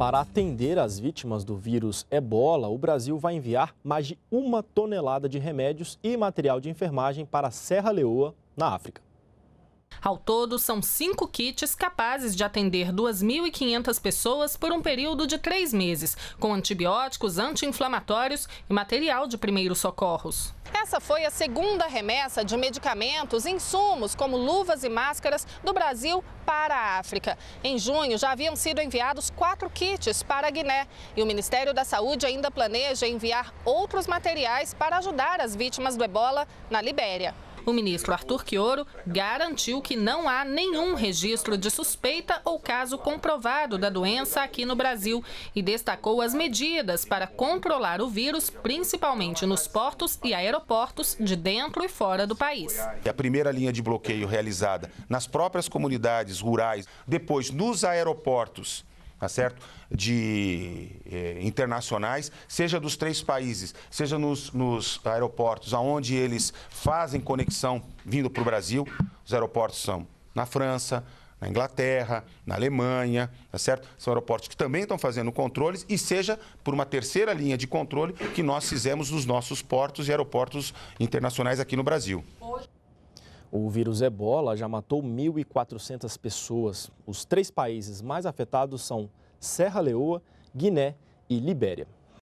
Para atender as vítimas do vírus ebola, o Brasil vai enviar mais de uma tonelada de remédios e material de enfermagem para Serra Leoa, na África. Ao todo, são cinco kits capazes de atender 2.500 pessoas por um período de três meses, com antibióticos, anti-inflamatórios e material de primeiros socorros. Essa foi a segunda remessa de medicamentos, insumos como luvas e máscaras do Brasil para a África. Em junho já haviam sido enviados quatro kits para a Guiné e o Ministério da Saúde ainda planeja enviar outros materiais para ajudar as vítimas do ebola na Libéria. O ministro Arthur Quioro garantiu que não há nenhum registro de suspeita ou caso comprovado da doença aqui no Brasil e destacou as medidas para controlar o vírus, principalmente nos portos e aeroportos de dentro e fora do país. A primeira linha de bloqueio realizada nas próprias comunidades rurais, depois nos aeroportos tá certo? De eh, internacionais, seja dos três países, seja nos, nos aeroportos, aonde eles fazem conexão vindo para o Brasil. Os aeroportos são na França, na Inglaterra, na Alemanha, tá certo? São aeroportos que também estão fazendo controles e seja por uma terceira linha de controle que nós fizemos nos nossos portos e aeroportos internacionais aqui no Brasil. Hoje... O vírus ebola já matou 1.400 pessoas. Os três países mais afetados são Serra Leoa, Guiné e Libéria.